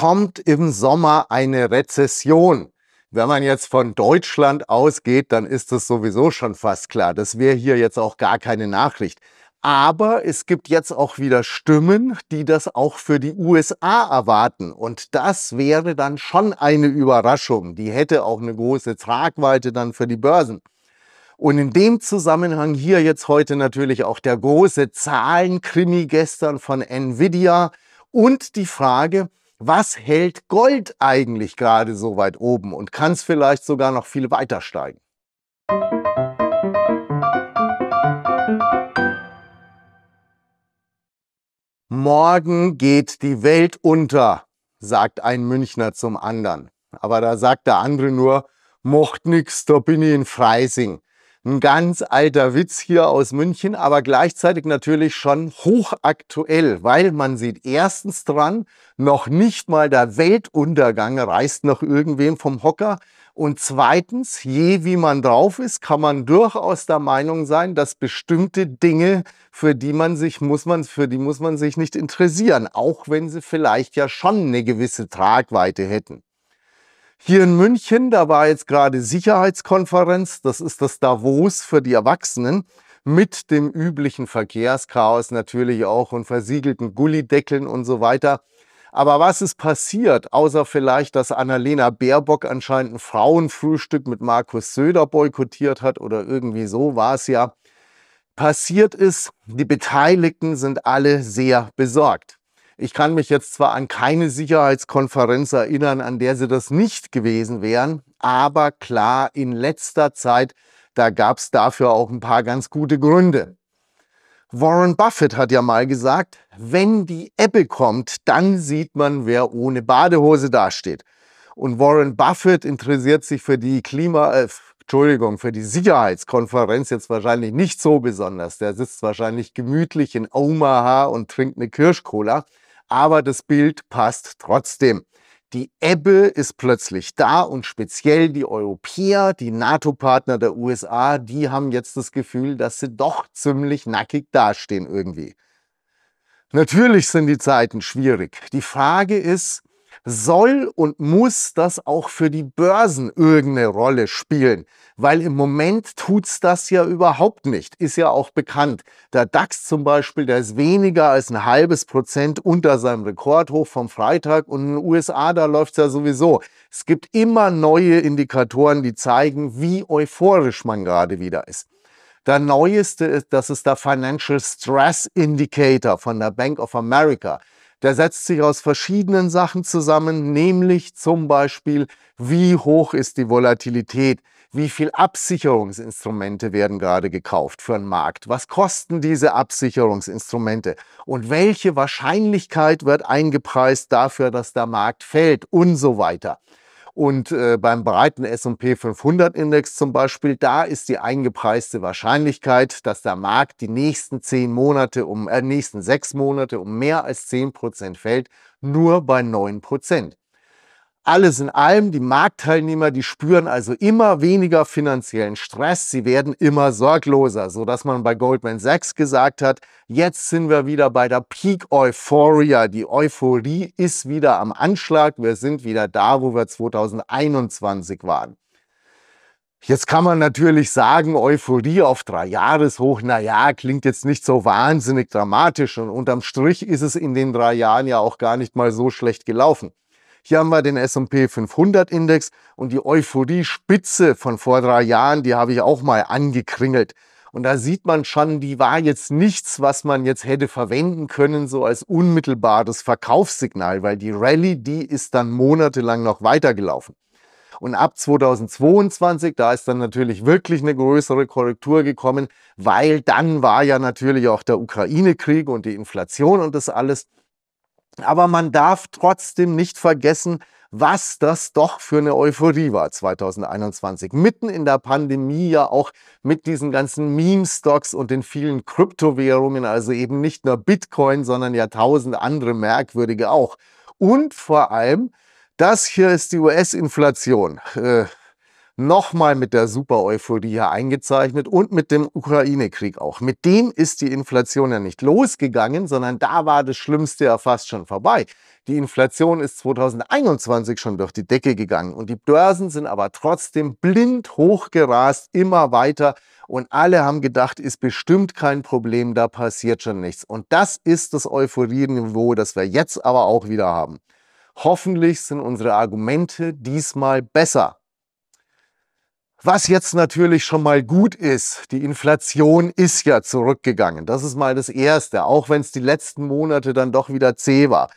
kommt im Sommer eine Rezession. Wenn man jetzt von Deutschland ausgeht, dann ist es sowieso schon fast klar. Das wäre hier jetzt auch gar keine Nachricht. Aber es gibt jetzt auch wieder Stimmen, die das auch für die USA erwarten. Und das wäre dann schon eine Überraschung. Die hätte auch eine große Tragweite dann für die Börsen. Und in dem Zusammenhang hier jetzt heute natürlich auch der große Zahlenkrimi gestern von Nvidia und die Frage, was hält Gold eigentlich gerade so weit oben und kann es vielleicht sogar noch viel weiter steigen? Morgen geht die Welt unter, sagt ein Münchner zum anderen. Aber da sagt der andere nur, macht nix, da bin ich in Freising ein ganz alter Witz hier aus München, aber gleichzeitig natürlich schon hochaktuell, weil man sieht erstens dran, noch nicht mal der Weltuntergang reißt noch irgendwem vom Hocker. Und zweitens, je wie man drauf ist, kann man durchaus der Meinung sein, dass bestimmte Dinge, für die man sich muss man, für die muss man sich nicht interessieren, auch wenn sie vielleicht ja schon eine gewisse Tragweite hätten. Hier in München, da war jetzt gerade Sicherheitskonferenz, das ist das Davos für die Erwachsenen, mit dem üblichen Verkehrschaos natürlich auch und versiegelten Gullideckeln und so weiter. Aber was ist passiert, außer vielleicht, dass Annalena Baerbock anscheinend ein Frauenfrühstück mit Markus Söder boykottiert hat oder irgendwie so war es ja. Passiert ist, die Beteiligten sind alle sehr besorgt. Ich kann mich jetzt zwar an keine Sicherheitskonferenz erinnern, an der sie das nicht gewesen wären, aber klar, in letzter Zeit, da gab es dafür auch ein paar ganz gute Gründe. Warren Buffett hat ja mal gesagt, wenn die Ebbe kommt, dann sieht man, wer ohne Badehose dasteht. Und Warren Buffett interessiert sich für die Klima, äh, Entschuldigung, für die Sicherheitskonferenz jetzt wahrscheinlich nicht so besonders. Der sitzt wahrscheinlich gemütlich in Omaha und trinkt eine Kirschcola aber das Bild passt trotzdem. Die Ebbe ist plötzlich da und speziell die Europäer, die NATO-Partner der USA, die haben jetzt das Gefühl, dass sie doch ziemlich nackig dastehen irgendwie. Natürlich sind die Zeiten schwierig. Die Frage ist, soll und muss das auch für die Börsen irgendeine Rolle spielen. Weil im Moment tut es das ja überhaupt nicht. Ist ja auch bekannt. Der DAX zum Beispiel, der ist weniger als ein halbes Prozent unter seinem Rekordhoch vom Freitag und in den USA, da läuft es ja sowieso. Es gibt immer neue Indikatoren, die zeigen, wie euphorisch man gerade wieder ist. Der neueste ist, das ist der Financial Stress Indicator von der Bank of America. Der setzt sich aus verschiedenen Sachen zusammen, nämlich zum Beispiel, wie hoch ist die Volatilität, wie viel Absicherungsinstrumente werden gerade gekauft für einen Markt, was kosten diese Absicherungsinstrumente und welche Wahrscheinlichkeit wird eingepreist dafür, dass der Markt fällt und so weiter. Und äh, beim breiten S&P 500 Index zum Beispiel, da ist die eingepreiste Wahrscheinlichkeit, dass der Markt die nächsten zehn Monate um äh, nächsten sechs Monate um mehr als zehn Prozent fällt, nur bei neun Prozent. Alles in allem, die Marktteilnehmer, die spüren also immer weniger finanziellen Stress. Sie werden immer sorgloser, so dass man bei Goldman Sachs gesagt hat, jetzt sind wir wieder bei der Peak Euphoria. Die Euphorie ist wieder am Anschlag. Wir sind wieder da, wo wir 2021 waren. Jetzt kann man natürlich sagen, Euphorie auf drei Jahreshoch, naja, klingt jetzt nicht so wahnsinnig dramatisch und unterm Strich ist es in den drei Jahren ja auch gar nicht mal so schlecht gelaufen. Hier haben wir den S&P 500 Index und die Euphorie-Spitze von vor drei Jahren, die habe ich auch mal angekringelt. Und da sieht man schon, die war jetzt nichts, was man jetzt hätte verwenden können, so als unmittelbares Verkaufssignal, weil die Rallye, die ist dann monatelang noch weitergelaufen. Und ab 2022, da ist dann natürlich wirklich eine größere Korrektur gekommen, weil dann war ja natürlich auch der Ukraine-Krieg und die Inflation und das alles. Aber man darf trotzdem nicht vergessen, was das doch für eine Euphorie war 2021. Mitten in der Pandemie ja auch mit diesen ganzen Meme-Stocks und den vielen Kryptowährungen, also eben nicht nur Bitcoin, sondern ja tausend andere merkwürdige auch. Und vor allem, das hier ist die US-Inflation. Äh, nochmal mit der Super-Euphorie hier eingezeichnet und mit dem Ukraine-Krieg auch. Mit dem ist die Inflation ja nicht losgegangen, sondern da war das Schlimmste ja fast schon vorbei. Die Inflation ist 2021 schon durch die Decke gegangen und die Börsen sind aber trotzdem blind hochgerast, immer weiter und alle haben gedacht, ist bestimmt kein Problem, da passiert schon nichts. Und das ist das Euphorieniveau, das wir jetzt aber auch wieder haben. Hoffentlich sind unsere Argumente diesmal besser. Was jetzt natürlich schon mal gut ist, die Inflation ist ja zurückgegangen. Das ist mal das Erste, auch wenn es die letzten Monate dann doch wieder zäh war.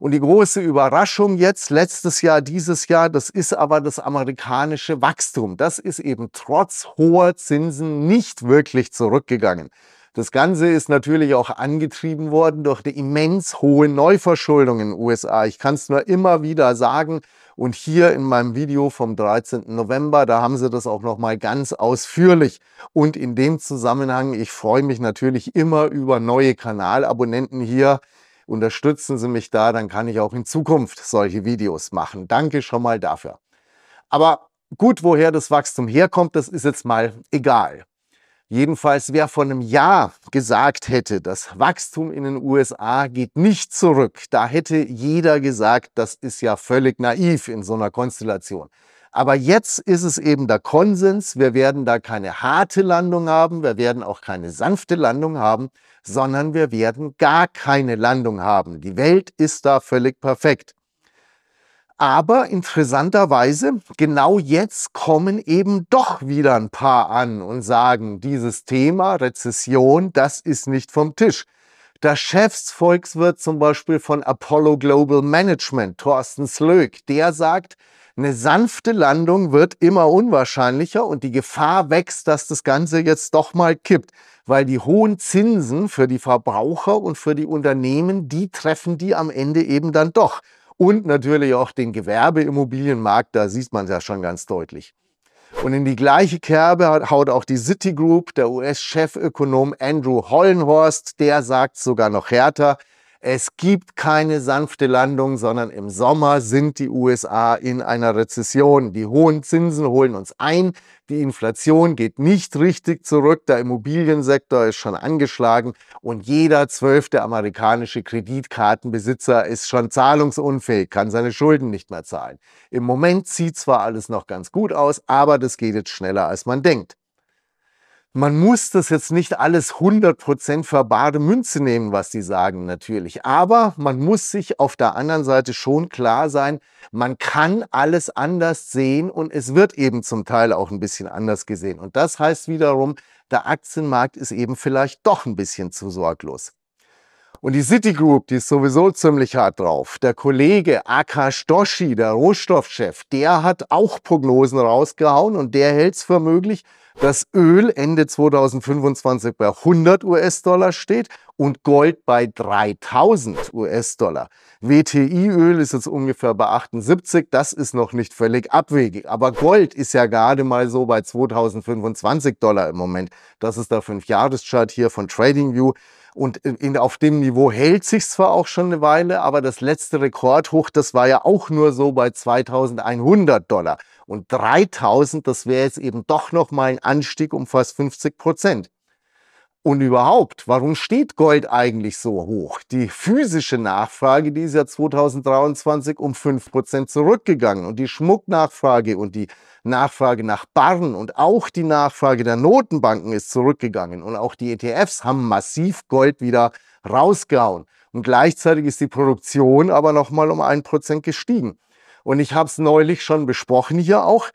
Und die große Überraschung jetzt, letztes Jahr, dieses Jahr, das ist aber das amerikanische Wachstum. Das ist eben trotz hoher Zinsen nicht wirklich zurückgegangen. Das Ganze ist natürlich auch angetrieben worden durch die immens hohe Neuverschuldung in den USA. Ich kann es nur immer wieder sagen und hier in meinem Video vom 13. November, da haben sie das auch nochmal ganz ausführlich. Und in dem Zusammenhang, ich freue mich natürlich immer über neue Kanalabonnenten hier. Unterstützen Sie mich da, dann kann ich auch in Zukunft solche Videos machen. Danke schon mal dafür. Aber gut, woher das Wachstum herkommt, das ist jetzt mal egal. Jedenfalls, wer vor einem Jahr gesagt hätte, das Wachstum in den USA geht nicht zurück, da hätte jeder gesagt, das ist ja völlig naiv in so einer Konstellation. Aber jetzt ist es eben der Konsens, wir werden da keine harte Landung haben, wir werden auch keine sanfte Landung haben, sondern wir werden gar keine Landung haben. Die Welt ist da völlig perfekt. Aber interessanterweise, genau jetzt kommen eben doch wieder ein paar an und sagen, dieses Thema Rezession, das ist nicht vom Tisch. Der Chefsvolkswirt zum Beispiel von Apollo Global Management, Thorsten Slöck, der sagt, eine sanfte Landung wird immer unwahrscheinlicher und die Gefahr wächst, dass das Ganze jetzt doch mal kippt, weil die hohen Zinsen für die Verbraucher und für die Unternehmen, die treffen die am Ende eben dann doch und natürlich auch den Gewerbeimmobilienmarkt, da sieht man es ja schon ganz deutlich. Und in die gleiche Kerbe haut auch die Citigroup, der US-Chefökonom Andrew Hollenhorst, der sagt sogar noch härter, es gibt keine sanfte Landung, sondern im Sommer sind die USA in einer Rezession. Die hohen Zinsen holen uns ein. Die Inflation geht nicht richtig zurück. Der Immobiliensektor ist schon angeschlagen und jeder zwölfte amerikanische Kreditkartenbesitzer ist schon zahlungsunfähig, kann seine Schulden nicht mehr zahlen. Im Moment sieht zwar alles noch ganz gut aus, aber das geht jetzt schneller, als man denkt man muss das jetzt nicht alles 100% verbade Münze nehmen, was die sagen natürlich. Aber man muss sich auf der anderen Seite schon klar sein, man kann alles anders sehen und es wird eben zum Teil auch ein bisschen anders gesehen. Und das heißt wiederum, der Aktienmarkt ist eben vielleicht doch ein bisschen zu sorglos. Und die Citigroup, die ist sowieso ziemlich hart drauf. Der Kollege Akash Doshi, der Rohstoffchef, der hat auch Prognosen rausgehauen und der hält es für möglich, dass Öl Ende 2025 bei 100 US-Dollar steht und Gold bei 3000 US-Dollar. WTI-Öl ist jetzt ungefähr bei 78, das ist noch nicht völlig abwegig. Aber Gold ist ja gerade mal so bei 2025 Dollar im Moment. Das ist der 5-Jahres-Chart hier von TradingView. Und in, auf dem Niveau hält sich zwar auch schon eine Weile, aber das letzte Rekordhoch, das war ja auch nur so bei 2100 Dollar und 3000, das wäre jetzt eben doch nochmal ein Anstieg um fast 50 Prozent. Und überhaupt, warum steht Gold eigentlich so hoch? Die physische Nachfrage, die ist ja 2023 um 5% zurückgegangen. Und die Schmucknachfrage und die Nachfrage nach Barren und auch die Nachfrage der Notenbanken ist zurückgegangen. Und auch die ETFs haben massiv Gold wieder rausgehauen. Und gleichzeitig ist die Produktion aber nochmal um 1% gestiegen. Und ich habe es neulich schon besprochen hier auch.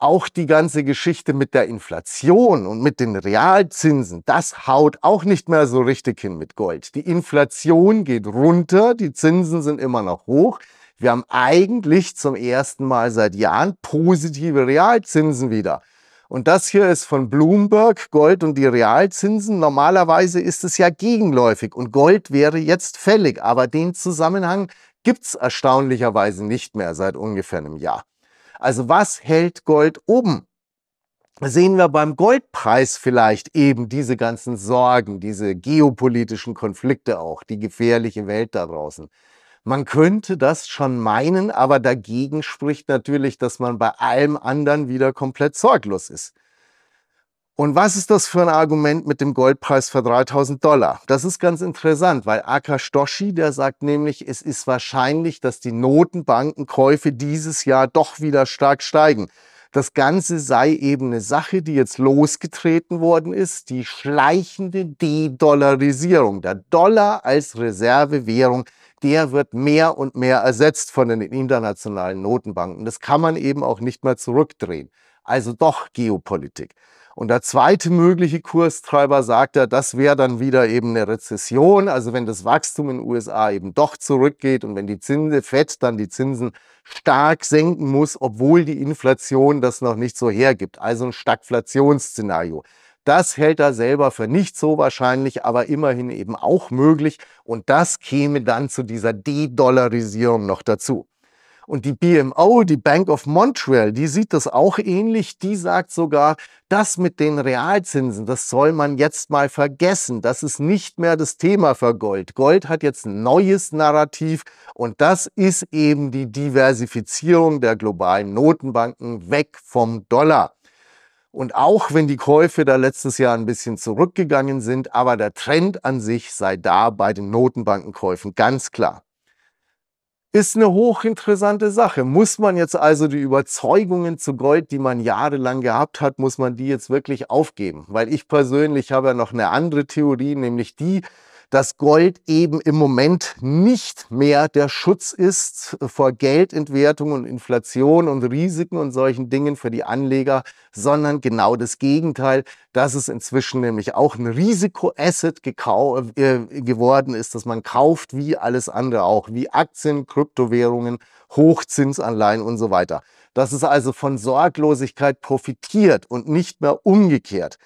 Auch die ganze Geschichte mit der Inflation und mit den Realzinsen, das haut auch nicht mehr so richtig hin mit Gold. Die Inflation geht runter, die Zinsen sind immer noch hoch. Wir haben eigentlich zum ersten Mal seit Jahren positive Realzinsen wieder. Und das hier ist von Bloomberg, Gold und die Realzinsen. Normalerweise ist es ja gegenläufig und Gold wäre jetzt fällig. Aber den Zusammenhang gibt's erstaunlicherweise nicht mehr seit ungefähr einem Jahr. Also was hält Gold oben? Sehen wir beim Goldpreis vielleicht eben diese ganzen Sorgen, diese geopolitischen Konflikte auch, die gefährliche Welt da draußen. Man könnte das schon meinen, aber dagegen spricht natürlich, dass man bei allem anderen wieder komplett sorglos ist. Und was ist das für ein Argument mit dem Goldpreis für 3000 Dollar? Das ist ganz interessant, weil Akashtoshi, der sagt nämlich, es ist wahrscheinlich, dass die Notenbankenkäufe dieses Jahr doch wieder stark steigen. Das Ganze sei eben eine Sache, die jetzt losgetreten worden ist, die schleichende De-Dollarisierung. Der Dollar als Reservewährung, der wird mehr und mehr ersetzt von den internationalen Notenbanken. Das kann man eben auch nicht mehr zurückdrehen. Also doch Geopolitik. Und der zweite mögliche Kurstreiber sagt er, das wäre dann wieder eben eine Rezession. Also wenn das Wachstum in den USA eben doch zurückgeht und wenn die Zinsen, FED dann die Zinsen stark senken muss, obwohl die Inflation das noch nicht so hergibt. Also ein Stagflationsszenario. Das hält er selber für nicht so wahrscheinlich, aber immerhin eben auch möglich. Und das käme dann zu dieser De-Dollarisierung noch dazu. Und die BMO, die Bank of Montreal, die sieht das auch ähnlich. Die sagt sogar, das mit den Realzinsen, das soll man jetzt mal vergessen. Das ist nicht mehr das Thema für Gold. Gold hat jetzt ein neues Narrativ und das ist eben die Diversifizierung der globalen Notenbanken weg vom Dollar. Und auch wenn die Käufe da letztes Jahr ein bisschen zurückgegangen sind, aber der Trend an sich sei da bei den Notenbankenkäufen ganz klar. Ist eine hochinteressante Sache. Muss man jetzt also die Überzeugungen zu Gold, die man jahrelang gehabt hat, muss man die jetzt wirklich aufgeben? Weil ich persönlich habe ja noch eine andere Theorie, nämlich die, dass Gold eben im Moment nicht mehr der Schutz ist äh, vor Geldentwertung und Inflation und Risiken und solchen Dingen für die Anleger, sondern genau das Gegenteil, dass es inzwischen nämlich auch ein Risikoasset äh, geworden ist, dass man kauft wie alles andere auch, wie Aktien, Kryptowährungen, Hochzinsanleihen und so weiter. Dass es also von Sorglosigkeit profitiert und nicht mehr umgekehrt.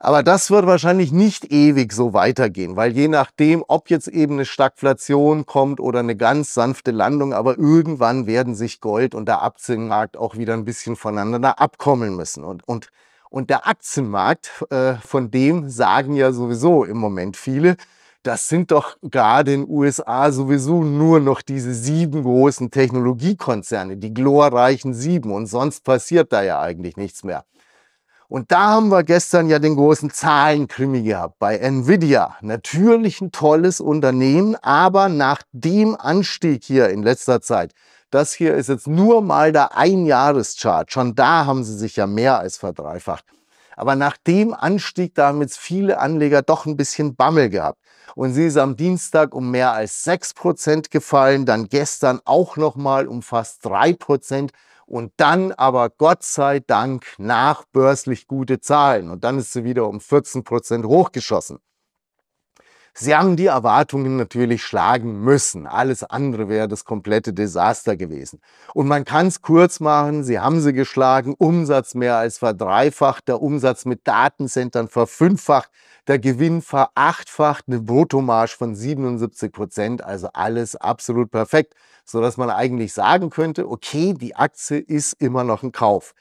Aber das wird wahrscheinlich nicht ewig so weitergehen, weil je nachdem, ob jetzt eben eine Stagflation kommt oder eine ganz sanfte Landung, aber irgendwann werden sich Gold und der Aktienmarkt auch wieder ein bisschen voneinander abkommeln müssen. Und, und, und der Aktienmarkt, äh, von dem sagen ja sowieso im Moment viele, das sind doch gerade in den USA sowieso nur noch diese sieben großen Technologiekonzerne, die glorreichen sieben und sonst passiert da ja eigentlich nichts mehr. Und da haben wir gestern ja den großen Zahlenkrimi gehabt bei Nvidia. Natürlich ein tolles Unternehmen, aber nach dem Anstieg hier in letzter Zeit, das hier ist jetzt nur mal der Einjahreschart. Schon da haben sie sich ja mehr als verdreifacht. Aber nach dem Anstieg, da haben jetzt viele Anleger doch ein bisschen Bammel gehabt. Und sie ist am Dienstag um mehr als 6% gefallen, dann gestern auch nochmal um fast 3% und dann aber Gott sei Dank nachbörslich gute Zahlen. Und dann ist sie wieder um 14 Prozent hochgeschossen. Sie haben die Erwartungen natürlich schlagen müssen. Alles andere wäre das komplette Desaster gewesen. Und man kann es kurz machen, Sie haben sie geschlagen, Umsatz mehr als verdreifacht, der Umsatz mit Datencentern verfünffacht, der Gewinn verachtfacht, eine Bruttomarge von 77 Prozent, also alles absolut perfekt, sodass man eigentlich sagen könnte, okay, die Aktie ist immer noch ein Kauf.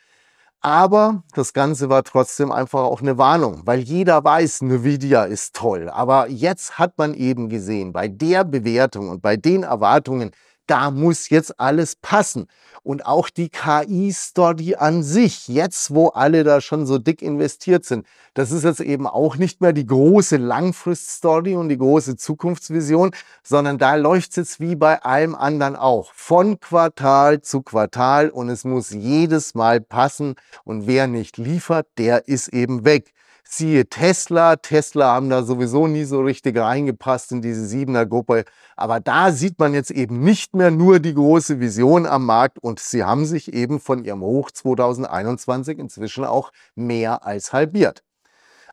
Aber das Ganze war trotzdem einfach auch eine Warnung, weil jeder weiß, Nvidia ist toll. Aber jetzt hat man eben gesehen, bei der Bewertung und bei den Erwartungen, da muss jetzt alles passen. Und auch die KI-Story an sich, jetzt wo alle da schon so dick investiert sind, das ist jetzt eben auch nicht mehr die große Langfrist-Story und die große Zukunftsvision, sondern da läuft es jetzt wie bei allem anderen auch. Von Quartal zu Quartal und es muss jedes Mal passen. Und wer nicht liefert, der ist eben weg. Siehe Tesla. Tesla haben da sowieso nie so richtig reingepasst in diese Siebener-Gruppe. Aber da sieht man jetzt eben nicht mehr nur die große Vision am Markt und sie haben sich eben von ihrem Hoch 2021 inzwischen auch mehr als halbiert.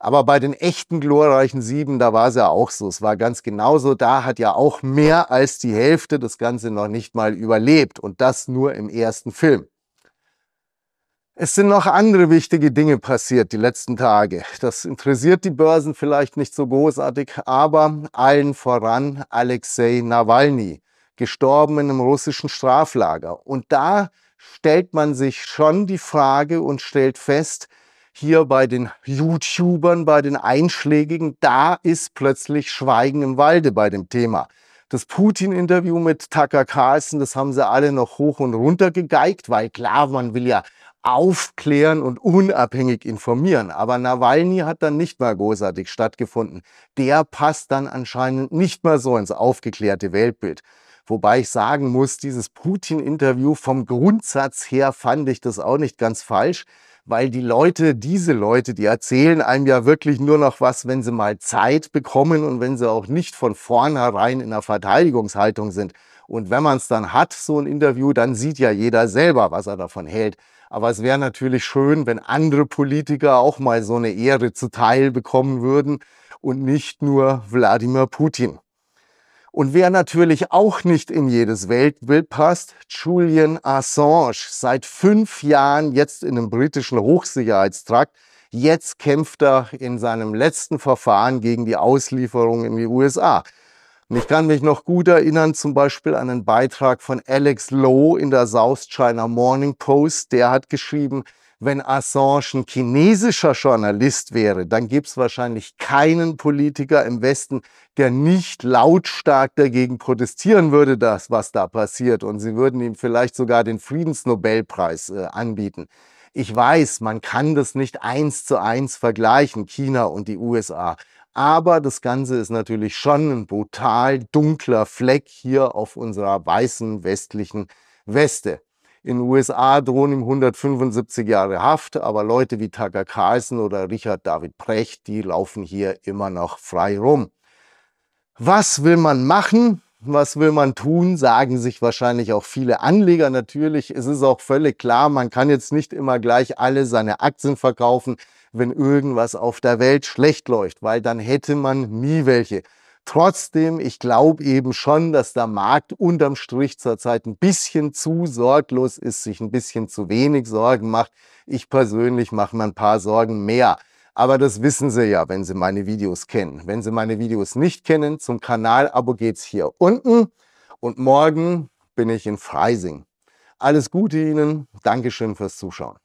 Aber bei den echten glorreichen Sieben, da war es ja auch so. Es war ganz genauso. Da hat ja auch mehr als die Hälfte das Ganze noch nicht mal überlebt. Und das nur im ersten Film. Es sind noch andere wichtige Dinge passiert die letzten Tage. Das interessiert die Börsen vielleicht nicht so großartig, aber allen voran Alexei Nawalny, gestorben in einem russischen Straflager. Und da stellt man sich schon die Frage und stellt fest, hier bei den YouTubern, bei den Einschlägigen, da ist plötzlich Schweigen im Walde bei dem Thema. Das Putin-Interview mit Tucker Carlson, das haben sie alle noch hoch und runter gegeigt, weil klar, man will ja aufklären und unabhängig informieren. Aber Nawalny hat dann nicht mal großartig stattgefunden. Der passt dann anscheinend nicht mal so ins aufgeklärte Weltbild. Wobei ich sagen muss, dieses Putin-Interview vom Grundsatz her fand ich das auch nicht ganz falsch, weil die Leute, diese Leute, die erzählen einem ja wirklich nur noch was, wenn sie mal Zeit bekommen und wenn sie auch nicht von vornherein in einer Verteidigungshaltung sind. Und wenn man es dann hat, so ein Interview, dann sieht ja jeder selber, was er davon hält. Aber es wäre natürlich schön, wenn andere Politiker auch mal so eine Ehre zuteil bekommen würden und nicht nur Wladimir Putin. Und wer natürlich auch nicht in jedes Weltbild passt, Julian Assange, seit fünf Jahren jetzt in einem britischen Hochsicherheitstrakt. Jetzt kämpft er in seinem letzten Verfahren gegen die Auslieferung in die USA. Und ich kann mich noch gut erinnern, zum Beispiel an einen Beitrag von Alex Lowe in der South China Morning Post. Der hat geschrieben, wenn Assange ein chinesischer Journalist wäre, dann gäbe es wahrscheinlich keinen Politiker im Westen, der nicht lautstark dagegen protestieren würde, das, was da passiert. Und sie würden ihm vielleicht sogar den Friedensnobelpreis äh, anbieten. Ich weiß, man kann das nicht eins zu eins vergleichen, China und die USA. Aber das Ganze ist natürlich schon ein brutal dunkler Fleck hier auf unserer weißen westlichen Weste. In den USA drohen ihm 175 Jahre Haft, aber Leute wie Tucker Carlson oder Richard David Precht, die laufen hier immer noch frei rum. Was will man machen? was will man tun, sagen sich wahrscheinlich auch viele Anleger natürlich. Es ist auch völlig klar, man kann jetzt nicht immer gleich alle seine Aktien verkaufen, wenn irgendwas auf der Welt schlecht läuft, weil dann hätte man nie welche. Trotzdem, ich glaube eben schon, dass der Markt unterm Strich zurzeit ein bisschen zu sorglos ist, sich ein bisschen zu wenig Sorgen macht. Ich persönlich mache mir ein paar Sorgen mehr. Aber das wissen Sie ja, wenn Sie meine Videos kennen. Wenn Sie meine Videos nicht kennen, zum Kanal-Abo geht's hier unten. Und morgen bin ich in Freising. Alles Gute Ihnen. Dankeschön fürs Zuschauen.